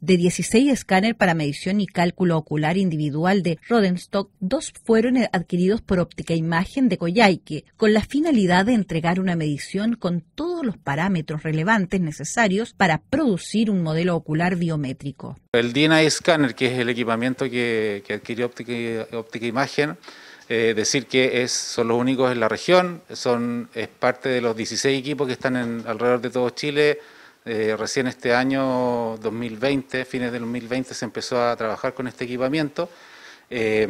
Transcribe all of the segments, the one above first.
De 16 escáneres para medición y cálculo ocular individual de Rodenstock, dos fueron adquiridos por óptica imagen de Koyaike, con la finalidad de entregar una medición con todos los parámetros relevantes necesarios para producir un modelo ocular biométrico. El DNA Scanner, que es el equipamiento que, adquirió óptica, imagen, eh, decir que es, son los únicos en la región, son, es parte de los 16 equipos que están alrededor de todo Chile eh, recién este año 2020, fines de 2020, se empezó a trabajar con este equipamiento. Eh,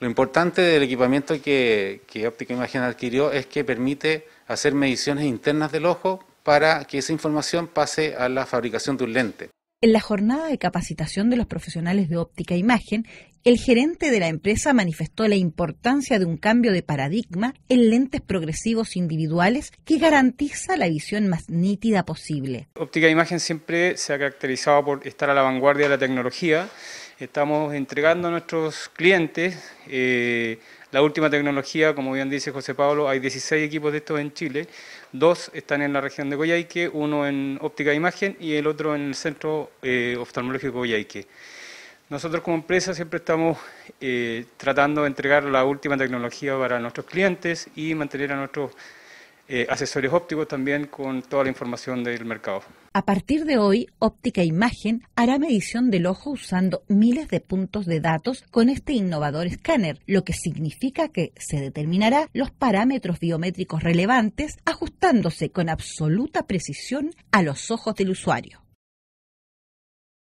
lo importante del equipamiento que, que Óptica Imagen adquirió es que permite hacer mediciones internas del ojo para que esa información pase a la fabricación de un lente. En la jornada de capacitación de los profesionales de óptica e imagen, el gerente de la empresa manifestó la importancia de un cambio de paradigma en lentes progresivos individuales que garantiza la visión más nítida posible. Óptica e imagen siempre se ha caracterizado por estar a la vanguardia de la tecnología. Estamos entregando a nuestros clientes eh, la última tecnología, como bien dice José Pablo, hay 16 equipos de estos en Chile, dos están en la región de Coyhaique, uno en óptica imagen y el otro en el centro eh, oftalmológico de Nosotros como empresa siempre estamos eh, tratando de entregar la última tecnología para nuestros clientes y mantener a nuestros eh, asesores ópticos también con toda la información del mercado. A partir de hoy, Óptica Imagen hará medición del ojo usando miles de puntos de datos con este innovador escáner, lo que significa que se determinará los parámetros biométricos relevantes, ajustándose con absoluta precisión a los ojos del usuario.